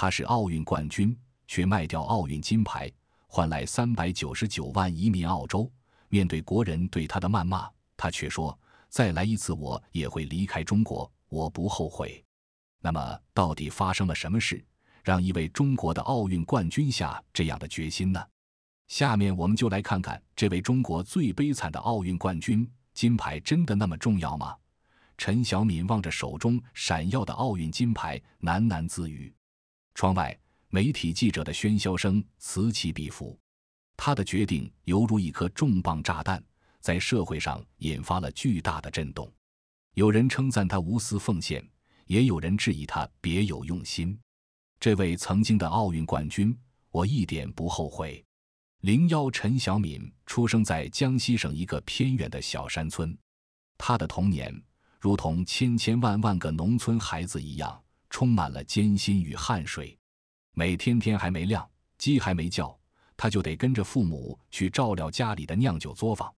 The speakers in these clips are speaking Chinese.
他是奥运冠军，却卖掉奥运金牌换来三百九十九万移民澳洲。面对国人对他的谩骂，他却说：“再来一次，我也会离开中国，我不后悔。”那么，到底发生了什么事，让一位中国的奥运冠军下这样的决心呢？下面我们就来看看这位中国最悲惨的奥运冠军。金牌真的那么重要吗？陈小敏望着手中闪耀的奥运金牌，喃喃自语。窗外，媒体记者的喧嚣声此起彼伏。他的决定犹如一颗重磅炸弹，在社会上引发了巨大的震动。有人称赞他无私奉献，也有人质疑他别有用心。这位曾经的奥运冠军，我一点不后悔。零幺陈小敏出生在江西省一个偏远的小山村，他的童年如同千千万万个农村孩子一样。充满了艰辛与汗水，每天天还没亮，鸡还没叫，他就得跟着父母去照料家里的酿酒作坊。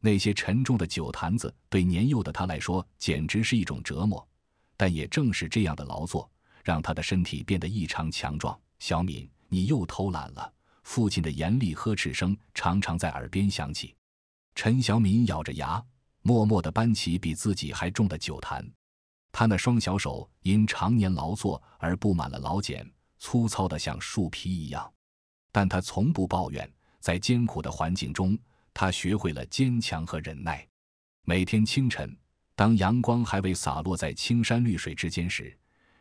那些沉重的酒坛子对年幼的他来说简直是一种折磨，但也正是这样的劳作，让他的身体变得异常强壮。小敏，你又偷懒了！父亲的严厉呵斥声常常在耳边响起。陈小敏咬着牙，默默地搬起比自己还重的酒坛。他那双小手因常年劳作而布满了老茧，粗糙的像树皮一样，但他从不抱怨。在艰苦的环境中，他学会了坚强和忍耐。每天清晨，当阳光还未洒落在青山绿水之间时，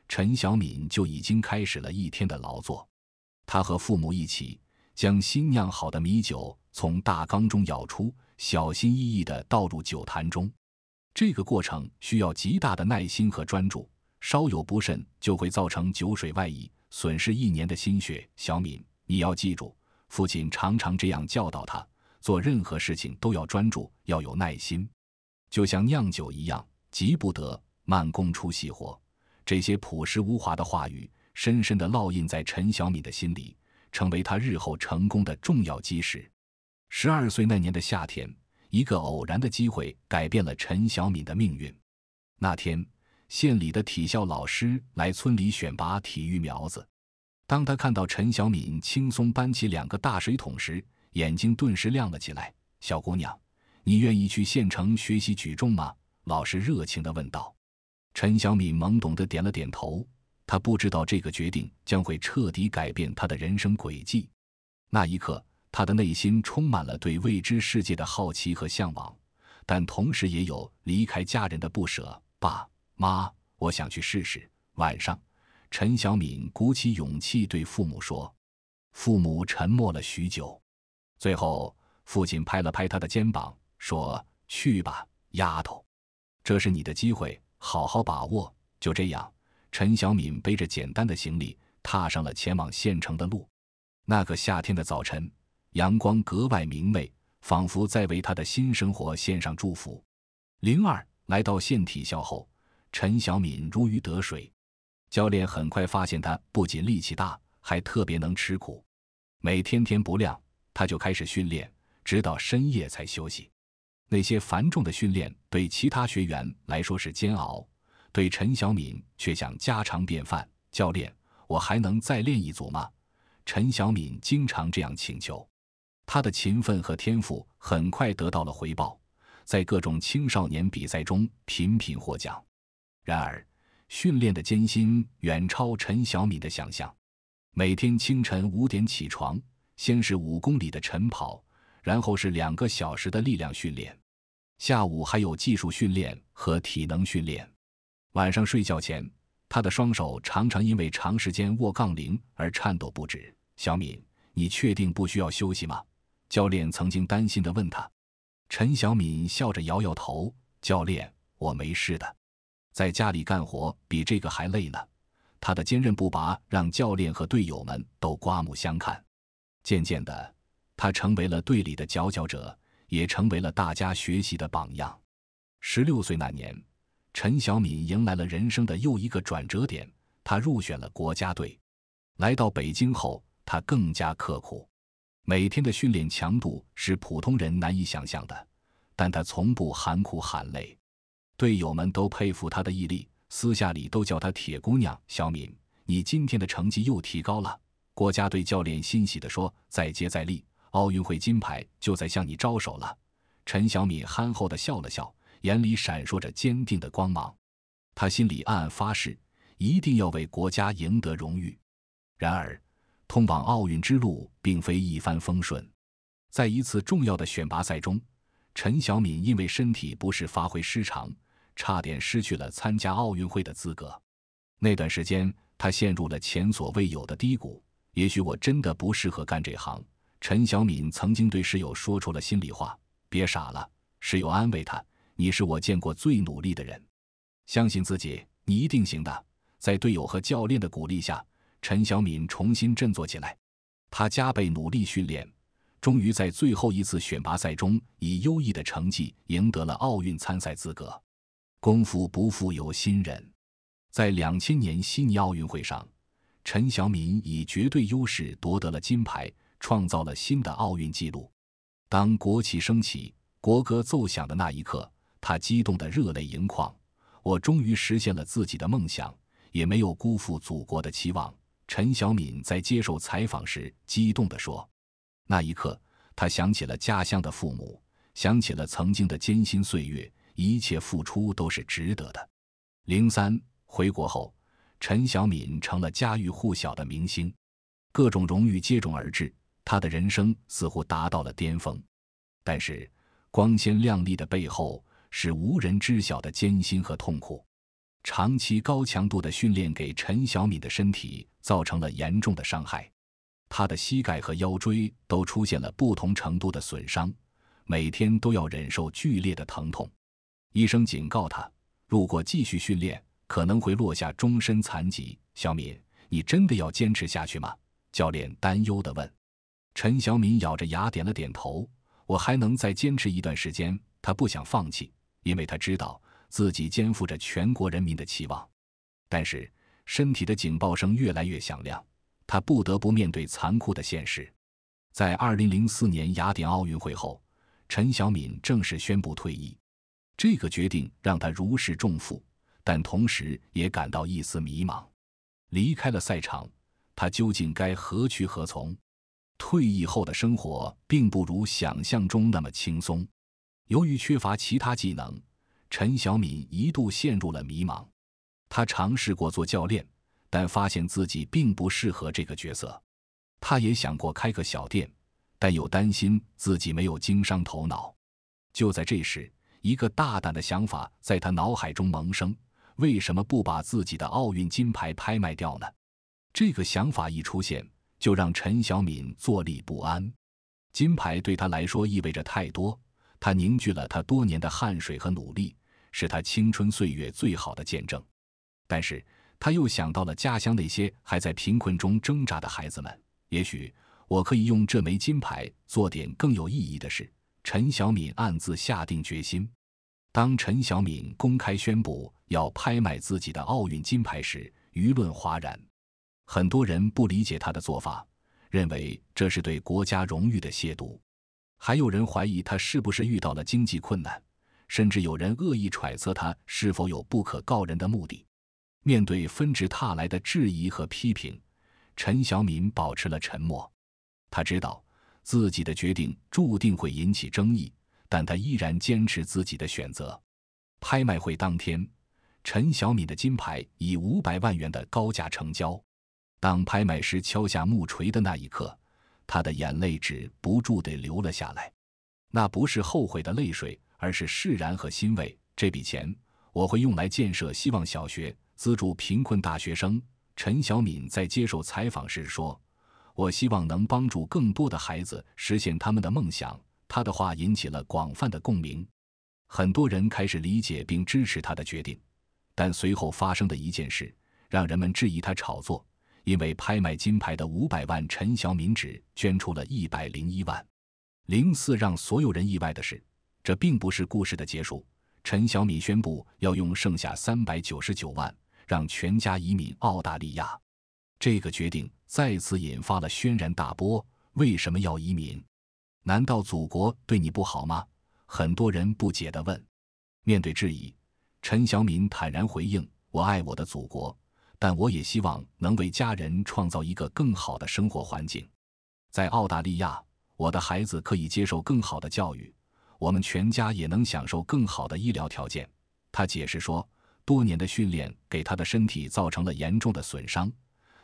陈小敏就已经开始了一天的劳作。他和父母一起将新酿好的米酒从大缸中舀出，小心翼翼地倒入酒坛中。这个过程需要极大的耐心和专注，稍有不慎就会造成酒水外溢，损失一年的心血。小敏，你要记住，父亲常常这样教导他：做任何事情都要专注，要有耐心，就像酿酒一样，急不得，慢工出细活。这些朴实无华的话语，深深的烙印在陈小敏的心里，成为他日后成功的重要基石。十二岁那年的夏天。一个偶然的机会改变了陈小敏的命运。那天，县里的体校老师来村里选拔体育苗子。当他看到陈小敏轻松搬起两个大水桶时，眼睛顿时亮了起来。“小姑娘，你愿意去县城学习举重吗？”老师热情地问道。陈小敏懵懂地点了点头。他不知道这个决定将会彻底改变他的人生轨迹。那一刻。他的内心充满了对未知世界的好奇和向往，但同时也有离开家人的不舍。爸妈，我想去试试。晚上，陈小敏鼓起勇气对父母说。父母沉默了许久，最后父亲拍了拍他的肩膀，说：“去吧，丫头，这是你的机会，好好把握。”就这样，陈小敏背着简单的行李，踏上了前往县城的路。那个夏天的早晨。阳光格外明媚，仿佛在为他的新生活献上祝福。零二来到县体校后，陈小敏如鱼得水。教练很快发现他不仅力气大，还特别能吃苦。每天天不亮，他就开始训练，直到深夜才休息。那些繁重的训练对其他学员来说是煎熬，对陈小敏却像家常便饭。教练，我还能再练一组吗？陈小敏经常这样请求。他的勤奋和天赋很快得到了回报，在各种青少年比赛中频频获奖。然而，训练的艰辛远超陈小敏的想象。每天清晨五点起床，先是五公里的晨跑，然后是两个小时的力量训练，下午还有技术训练和体能训练。晚上睡觉前，他的双手常常因为长时间握杠铃而颤抖不止。小敏，你确定不需要休息吗？教练曾经担心地问他：“陈小敏笑着摇摇头，教练，我没事的，在家里干活比这个还累呢。”他的坚韧不拔让教练和队友们都刮目相看。渐渐的，他成为了队里的佼佼者，也成为了大家学习的榜样。十六岁那年，陈小敏迎来了人生的又一个转折点，他入选了国家队。来到北京后，他更加刻苦。每天的训练强度是普通人难以想象的，但他从不喊苦喊累，队友们都佩服他的毅力，私下里都叫他“铁姑娘”。小敏，你今天的成绩又提高了，国家队教练欣喜地说：“再接再厉，奥运会金牌就在向你招手了。”陈小敏憨厚地笑了笑，眼里闪烁着坚定的光芒。他心里暗暗发誓，一定要为国家赢得荣誉。然而，通往奥运之路并非一帆风顺，在一次重要的选拔赛中，陈小敏因为身体不适发挥失常，差点失去了参加奥运会的资格。那段时间，他陷入了前所未有的低谷。也许我真的不适合干这行。陈小敏曾经对室友说出了心里话：“别傻了。”室友安慰他：“你是我见过最努力的人，相信自己，你一定行的。”在队友和教练的鼓励下。陈小敏重新振作起来，他加倍努力训练，终于在最后一次选拔赛中以优异的成绩赢得了奥运参赛资格。功夫不负有心人，在两千年悉尼奥运会上，陈小敏以绝对优势夺得了金牌，创造了新的奥运纪录。当国旗升起、国歌奏响的那一刻，他激动得热泪盈眶。我终于实现了自己的梦想，也没有辜负祖国的期望。陈小敏在接受采访时激动地说：“那一刻，他想起了家乡的父母，想起了曾经的艰辛岁月，一切付出都是值得的。”零三回国后，陈小敏成了家喻户晓的明星，各种荣誉接踵而至，他的人生似乎达到了巅峰。但是，光鲜亮丽的背后是无人知晓的艰辛和痛苦。长期高强度的训练给陈小敏的身体。造成了严重的伤害，他的膝盖和腰椎都出现了不同程度的损伤，每天都要忍受剧烈的疼痛。医生警告他，如果继续训练，可能会落下终身残疾。小敏，你真的要坚持下去吗？教练担忧地问。陈小敏咬着牙点了点头：“我还能再坚持一段时间。”他不想放弃，因为他知道自己肩负着全国人民的期望。但是。身体的警报声越来越响亮，他不得不面对残酷的现实。在二零零四年雅典奥运会后，陈小敏正式宣布退役。这个决定让他如释重负，但同时也感到一丝迷茫。离开了赛场，他究竟该何去何从？退役后的生活并不如想象中那么轻松。由于缺乏其他技能，陈小敏一度陷入了迷茫。他尝试过做教练，但发现自己并不适合这个角色。他也想过开个小店，但又担心自己没有经商头脑。就在这时，一个大胆的想法在他脑海中萌生：为什么不把自己的奥运金牌拍卖掉呢？这个想法一出现，就让陈小敏坐立不安。金牌对他来说意味着太多，它凝聚了他多年的汗水和努力，是他青春岁月最好的见证。但是他又想到了家乡那些还在贫困中挣扎的孩子们。也许我可以用这枚金牌做点更有意义的事。陈小敏暗自下定决心。当陈小敏公开宣布要拍卖自己的奥运金牌时，舆论哗然。很多人不理解他的做法，认为这是对国家荣誉的亵渎。还有人怀疑他是不是遇到了经济困难，甚至有人恶意揣测他是否有不可告人的目的。面对纷至沓来的质疑和批评，陈小敏保持了沉默。他知道自己的决定注定会引起争议，但他依然坚持自己的选择。拍卖会当天，陈小敏的金牌以五百万元的高价成交。当拍卖师敲下木锤的那一刻，他的眼泪止不住地流了下来。那不是后悔的泪水，而是释然和欣慰。这笔钱我会用来建设希望小学。资助贫困大学生陈小敏在接受采访时说：“我希望能帮助更多的孩子实现他们的梦想。”他的话引起了广泛的共鸣，很多人开始理解并支持他的决定。但随后发生的一件事让人们质疑他炒作，因为拍卖金牌的五百万，陈小敏只捐出了一百零一万零四。让所有人意外的是，这并不是故事的结束。陈小敏宣布要用剩下三百九十九万。让全家移民澳大利亚，这个决定再次引发了轩然大波。为什么要移民？难道祖国对你不好吗？很多人不解地问。面对质疑，陈小敏坦然回应：“我爱我的祖国，但我也希望能为家人创造一个更好的生活环境。在澳大利亚，我的孩子可以接受更好的教育，我们全家也能享受更好的医疗条件。”他解释说。多年的训练给他的身体造成了严重的损伤，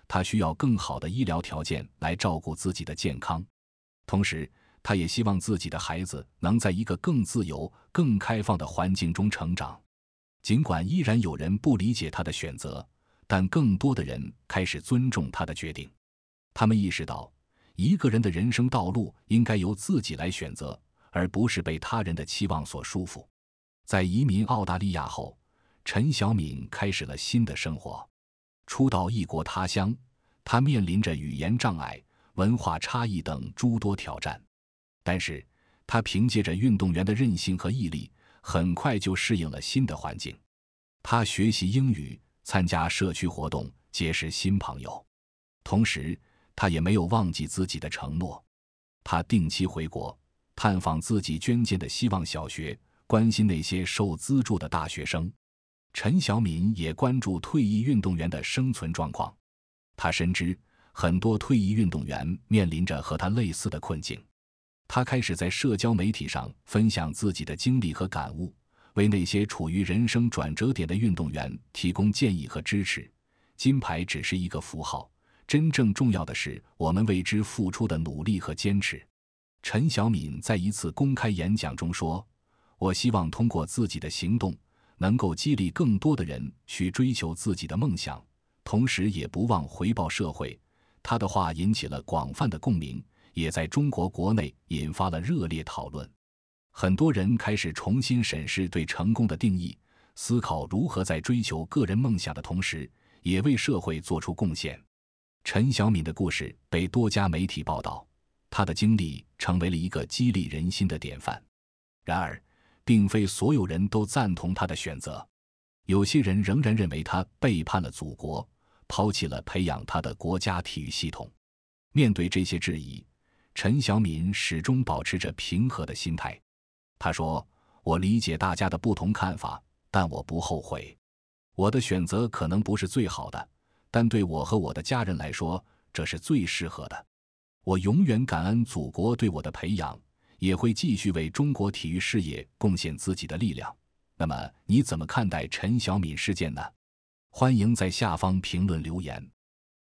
他需要更好的医疗条件来照顾自己的健康。同时，他也希望自己的孩子能在一个更自由、更开放的环境中成长。尽管依然有人不理解他的选择，但更多的人开始尊重他的决定。他们意识到，一个人的人生道路应该由自己来选择，而不是被他人的期望所束缚。在移民澳大利亚后，陈小敏开始了新的生活，初到异国他乡，他面临着语言障碍、文化差异等诸多挑战。但是，他凭借着运动员的韧性和毅力，很快就适应了新的环境。他学习英语，参加社区活动，结识新朋友。同时，他也没有忘记自己的承诺，他定期回国探访自己捐建的希望小学，关心那些受资助的大学生。陈小敏也关注退役运动员的生存状况，他深知很多退役运动员面临着和他类似的困境。他开始在社交媒体上分享自己的经历和感悟，为那些处于人生转折点的运动员提供建议和支持。金牌只是一个符号，真正重要的是我们为之付出的努力和坚持。陈小敏在一次公开演讲中说：“我希望通过自己的行动。”能够激励更多的人去追求自己的梦想，同时也不忘回报社会。他的话引起了广泛的共鸣，也在中国国内引发了热烈讨论。很多人开始重新审视对成功的定义，思考如何在追求个人梦想的同时，也为社会做出贡献。陈小敏的故事被多家媒体报道，他的经历成为了一个激励人心的典范。然而，并非所有人都赞同他的选择，有些人仍然认为他背叛了祖国，抛弃了培养他的国家体育系统。面对这些质疑，陈晓敏始终保持着平和的心态。他说：“我理解大家的不同看法，但我不后悔。我的选择可能不是最好的，但对我和我的家人来说，这是最适合的。我永远感恩祖国对我的培养。”也会继续为中国体育事业贡献自己的力量。那么你怎么看待陈小敏事件呢？欢迎在下方评论留言。